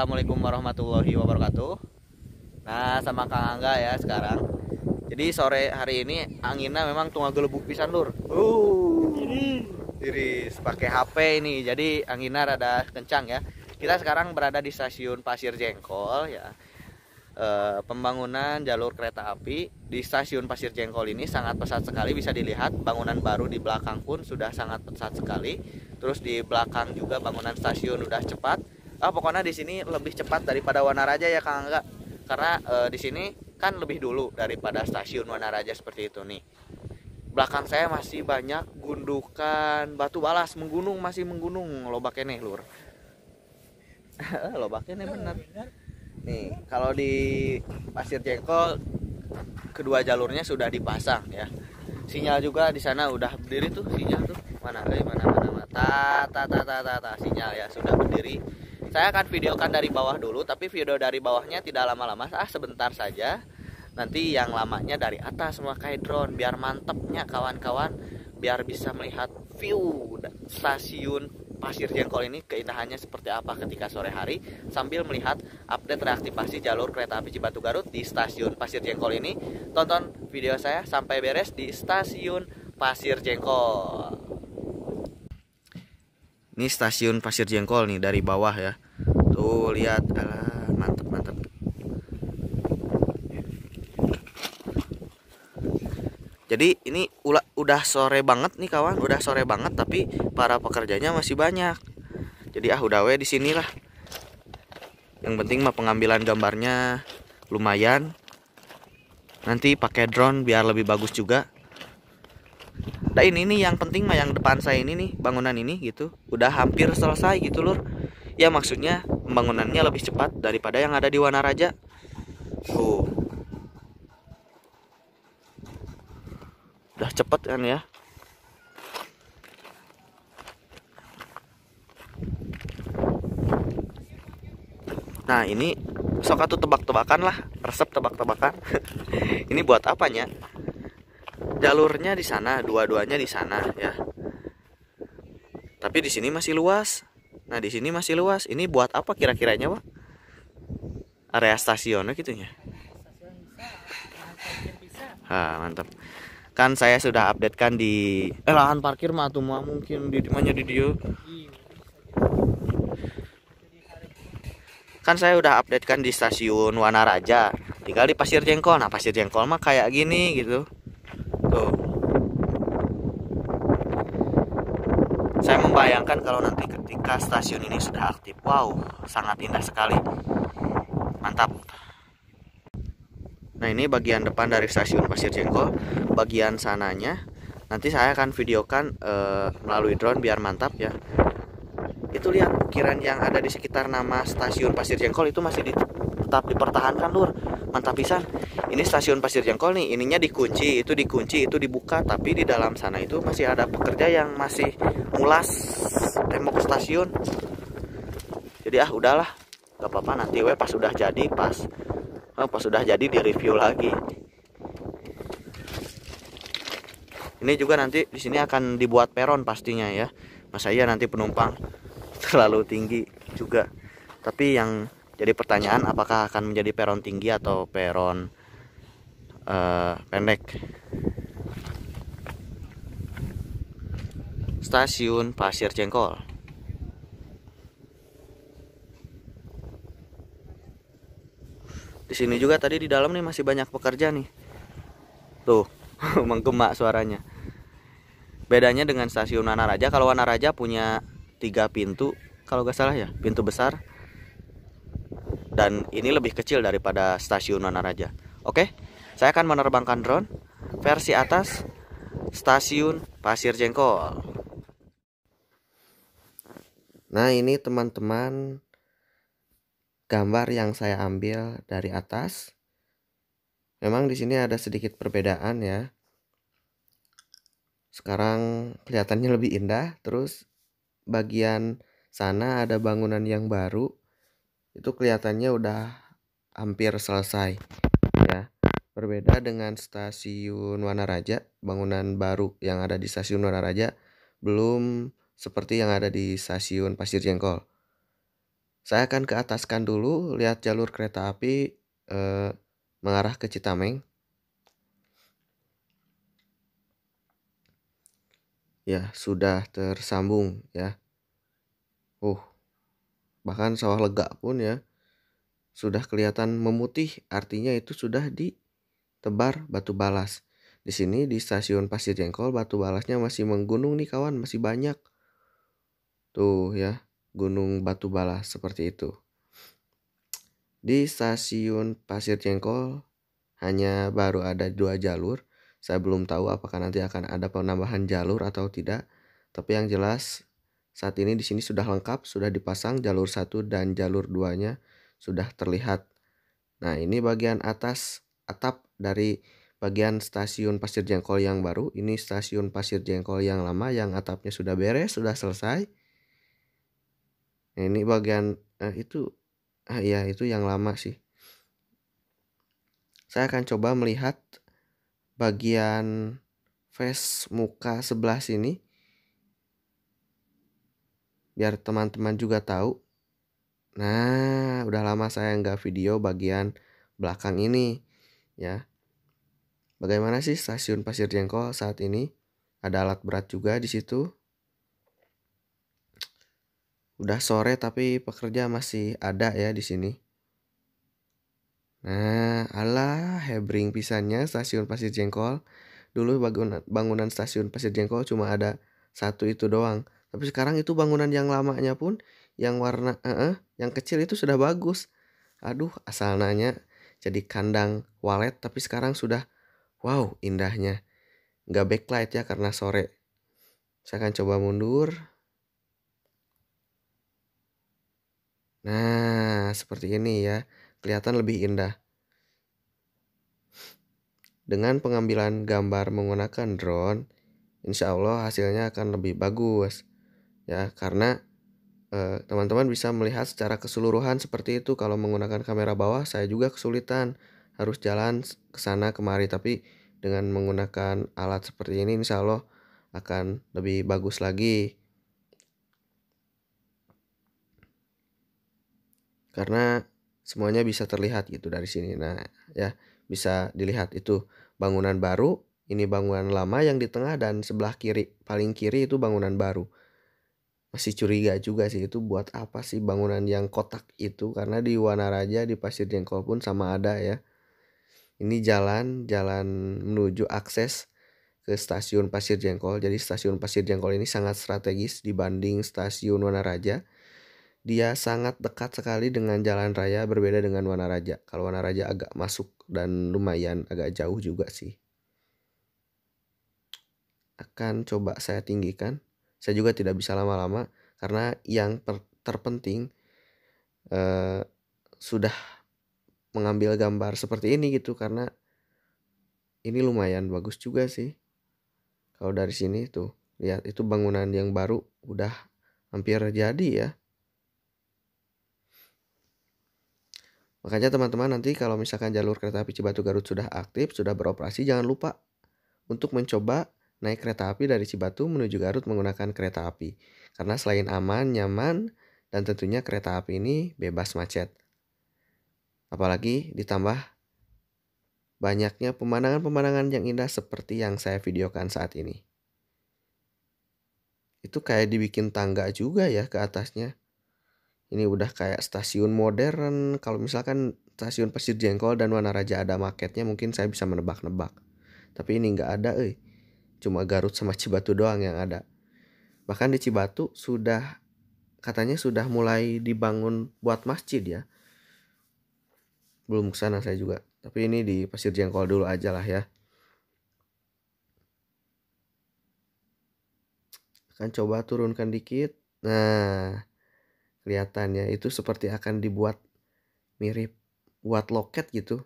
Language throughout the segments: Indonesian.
Assalamualaikum warahmatullahi wabarakatuh Nah sama Kang Angga ya sekarang Jadi sore hari ini anginnya memang tunggal gelebuk pisan lur uh, Iris pakai HP ini jadi anginnya rada kencang ya Kita sekarang berada di stasiun Pasir Jengkol ya e, Pembangunan jalur kereta api di stasiun Pasir Jengkol ini sangat pesat sekali bisa dilihat Bangunan baru di belakang pun sudah sangat pesat sekali Terus di belakang juga bangunan stasiun sudah cepat ah pokoknya di sini lebih cepat daripada Wanaraja ya Kang Angga karena e, di sini kan lebih dulu daripada stasiun Wanaraja seperti itu nih belakang saya masih banyak gundukan batu balas menggunung masih menggunung lobaknya ini lur lobak ini benar nih kalau di pasir jengkol kedua jalurnya sudah dipasang ya sinyal juga di sana udah berdiri tuh sinyal tuh mana eh, mana mana, mana. Ta, ta ta ta ta ta sinyal ya sudah berdiri saya akan videokan dari bawah dulu tapi video dari bawahnya tidak lama-lama ah sebentar saja nanti yang lamanya dari atas memakai drone biar mantepnya kawan-kawan biar bisa melihat view stasiun Pasir Jengkol ini keindahannya seperti apa ketika sore hari sambil melihat update reaktivasi jalur kereta api Cibatu Garut di stasiun Pasir Jengkol ini tonton video saya sampai beres di stasiun Pasir Jengkol ini stasiun Pasir Jengkol nih dari bawah ya tuh lihat mantep mantep jadi ini ula, udah sore banget nih kawan udah sore banget tapi para pekerjanya masih banyak jadi ah udah we disinilah yang penting mah pengambilan gambarnya lumayan nanti pakai drone biar lebih bagus juga nah ini nih yang penting mah yang depan saya ini nih bangunan ini gitu udah hampir selesai gitu lur ya maksudnya pembangunannya lebih cepat daripada yang ada di Wanaraja tuh udah cepet kan ya Nah ini sok tuh tebak-tebakan lah Resep tebak-tebakan Ini buat apanya jalurnya di sana, dua-duanya di sana ya. Tapi di sini masih luas. Nah, di sini masih luas. Ini buat apa kira-kiranya, Pak? Area stasiunnya gitu ya. Ah, mantap. Kan saya sudah update kan di eh, lahan parkir mah tuh mah mungkin di dimanya di dia. Kan saya udah update kan di stasiun Wanaraja. Tinggal di Pasir Jengkol. Nah, Pasir Jengkol mah kayak gini gitu. Saya membayangkan kalau nanti ketika stasiun ini sudah aktif, wow, sangat indah sekali. Mantap. Nah ini bagian depan dari stasiun Pasir Jengkol Bagian sananya Nanti saya akan videokan eh, melalui drone biar mantap ya Itu lihat ukiran yang ada di sekitar nama stasiun Pasir Jengkol itu masih di, tetap dipertahankan lur mantap pisan ini stasiun Pasir Jengkol nih ininya dikunci itu dikunci itu dibuka tapi di dalam sana itu masih ada pekerja yang masih mulas tembok stasiun jadi ah udahlah gak apa-apa nanti we pas sudah jadi pas oh, pas sudah jadi di review lagi ini juga nanti di sini akan dibuat peron pastinya ya mas saya nanti penumpang terlalu tinggi juga tapi yang jadi pertanyaan apakah akan menjadi peron tinggi atau peron uh, pendek? Stasiun Pasir Cengkol. Di sini juga tadi di dalam nih masih banyak pekerja nih. Tuh, menggema suaranya. Bedanya dengan stasiun Wanaraja, kalau Wanaraja punya tiga pintu, kalau gak salah ya, pintu besar, dan ini lebih kecil daripada stasiun Wanaraja. Oke, saya akan menerbangkan drone versi atas stasiun Pasir Jengkol. Nah ini teman-teman gambar yang saya ambil dari atas. Memang di sini ada sedikit perbedaan ya. Sekarang kelihatannya lebih indah. Terus bagian sana ada bangunan yang baru itu kelihatannya udah hampir selesai ya. Berbeda dengan stasiun Wanaraja, bangunan baru yang ada di stasiun Wanaraja belum seperti yang ada di stasiun Pasir Jengkol. Saya akan ke ataskan dulu lihat jalur kereta api eh, mengarah ke Citameng. Ya, sudah tersambung ya. Uh, bahkan sawah lega pun ya sudah kelihatan memutih artinya itu sudah ditebar batu balas di sini di stasiun Pasir Jengkol batu balasnya masih menggunung nih kawan masih banyak tuh ya gunung batu balas seperti itu di stasiun Pasir Jengkol hanya baru ada dua jalur saya belum tahu apakah nanti akan ada penambahan jalur atau tidak tapi yang jelas saat ini di sini sudah lengkap, sudah dipasang jalur 1 dan jalur duanya sudah terlihat. Nah, ini bagian atas atap dari bagian stasiun Pasir Jengkol yang baru. Ini stasiun Pasir Jengkol yang lama yang atapnya sudah beres, sudah selesai. Nah, ini bagian eh, itu ah ya itu yang lama sih. Saya akan coba melihat bagian face muka sebelah sini biar teman-teman juga tahu. Nah, udah lama saya nggak video bagian belakang ini ya. Bagaimana sih stasiun Pasir Jengkol saat ini? Ada alat berat juga di situ. Udah sore tapi pekerja masih ada ya di sini. Nah, ala hebring pisannya stasiun Pasir Jengkol. Dulu bangunan, bangunan stasiun Pasir Jengkol cuma ada satu itu doang. Tapi sekarang itu bangunan yang lamanya pun yang warna uh -uh, yang kecil itu sudah bagus. Aduh, asal nanya jadi kandang walet tapi sekarang sudah wow indahnya. Nggak backlight ya karena sore. Saya akan coba mundur. Nah, seperti ini ya. Kelihatan lebih indah. Dengan pengambilan gambar menggunakan drone, insya Allah hasilnya akan lebih bagus ya karena eh, teman-teman eh, bisa melihat secara keseluruhan seperti itu kalau menggunakan kamera bawah saya juga kesulitan harus jalan ke sana kemari tapi dengan menggunakan alat seperti ini insya Allah akan lebih bagus lagi karena semuanya bisa terlihat gitu dari sini nah ya bisa dilihat itu bangunan baru ini bangunan lama yang di tengah dan sebelah kiri paling kiri itu bangunan baru masih curiga juga sih itu buat apa sih bangunan yang kotak itu karena di Wanaraja di Pasir Jengkol pun sama ada ya. Ini jalan jalan menuju akses ke stasiun Pasir Jengkol. Jadi stasiun Pasir Jengkol ini sangat strategis dibanding stasiun Wanaraja. Dia sangat dekat sekali dengan jalan raya berbeda dengan Wanaraja. Kalau Wanaraja agak masuk dan lumayan agak jauh juga sih. Akan coba saya tinggikan saya juga tidak bisa lama-lama karena yang terpenting eh, sudah mengambil gambar seperti ini gitu karena ini lumayan bagus juga sih kalau dari sini tuh lihat ya itu bangunan yang baru udah hampir jadi ya makanya teman-teman nanti kalau misalkan jalur kereta api Cibatu Garut sudah aktif sudah beroperasi jangan lupa untuk mencoba naik kereta api dari Cibatu menuju Garut menggunakan kereta api. Karena selain aman, nyaman, dan tentunya kereta api ini bebas macet. Apalagi ditambah banyaknya pemandangan-pemandangan yang indah seperti yang saya videokan saat ini. Itu kayak dibikin tangga juga ya ke atasnya. Ini udah kayak stasiun modern. Kalau misalkan stasiun Pasir Jengkol dan Wanaraja ada marketnya mungkin saya bisa menebak-nebak. Tapi ini nggak ada, eh cuma Garut sama Cibatu doang yang ada. Bahkan di Cibatu sudah katanya sudah mulai dibangun buat masjid ya. Belum ke sana saya juga. Tapi ini di Pasir Jengkol dulu aja lah ya. Akan coba turunkan dikit. Nah, kelihatannya itu seperti akan dibuat mirip buat loket gitu.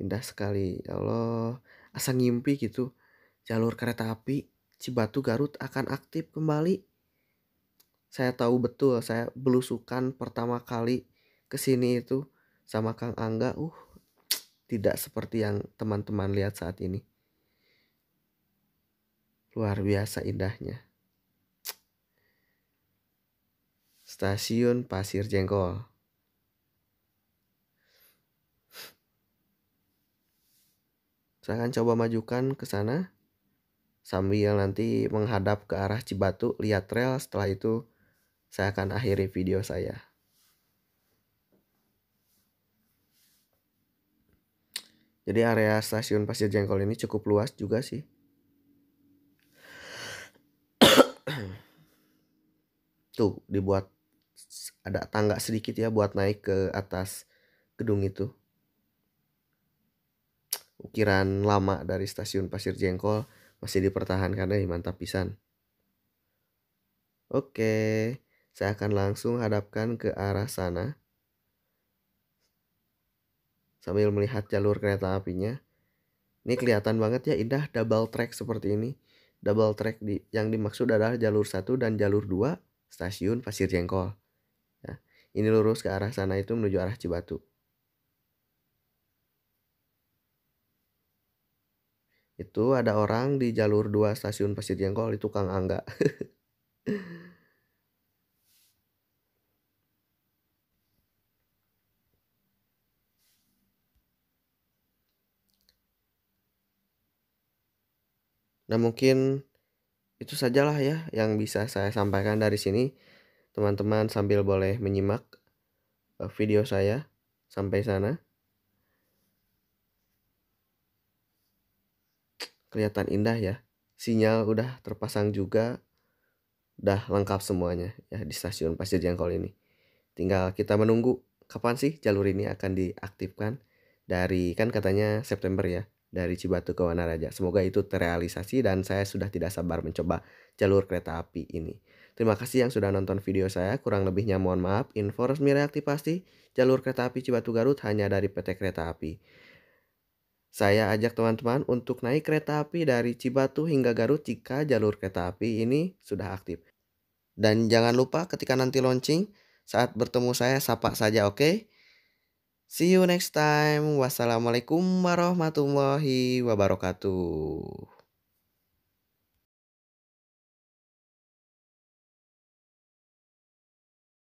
Indah sekali. Ya Allah, Asa ngimpi gitu. Jalur kereta api Cibatu Garut akan aktif kembali. Saya tahu betul saya belusukan pertama kali ke sini itu sama Kang Angga. Uh, tidak seperti yang teman-teman lihat saat ini. Luar biasa indahnya. Stasiun Pasir Jengkol. silahkan coba majukan ke sana sambil nanti menghadap ke arah Cibatu lihat trail setelah itu saya akan akhiri video saya Jadi area stasiun Pasir Jengkol ini cukup luas juga sih. Tuh dibuat ada tangga sedikit ya buat naik ke atas gedung itu ukiran lama dari stasiun Pasir Jengkol masih dipertahankan dari eh, mantap pisan. Oke, saya akan langsung hadapkan ke arah sana. Sambil melihat jalur kereta apinya. Ini kelihatan banget ya indah double track seperti ini. Double track di, yang dimaksud adalah jalur 1 dan jalur 2 stasiun Pasir Jengkol. Ya, ini lurus ke arah sana itu menuju arah Cibatu. itu ada orang di jalur 2 stasiun Pasir Jengkol itu Kang Angga. nah mungkin itu sajalah ya yang bisa saya sampaikan dari sini. Teman-teman sambil boleh menyimak eh, video saya sampai sana. kelihatan indah ya. Sinyal udah terpasang juga, udah lengkap semuanya ya di stasiun Pasir Jengkol ini. Tinggal kita menunggu kapan sih jalur ini akan diaktifkan dari kan katanya September ya dari Cibatu ke Wanaraja. Semoga itu terrealisasi dan saya sudah tidak sabar mencoba jalur kereta api ini. Terima kasih yang sudah nonton video saya. Kurang lebihnya mohon maaf. Info resmi reaktivasi jalur kereta api Cibatu Garut hanya dari PT Kereta Api. Saya ajak teman-teman untuk naik kereta api dari Cibatu hingga Garut jika jalur kereta api ini sudah aktif. Dan jangan lupa ketika nanti launching, saat bertemu saya sapa saja oke? Okay? See you next time. Wassalamualaikum warahmatullahi wabarakatuh.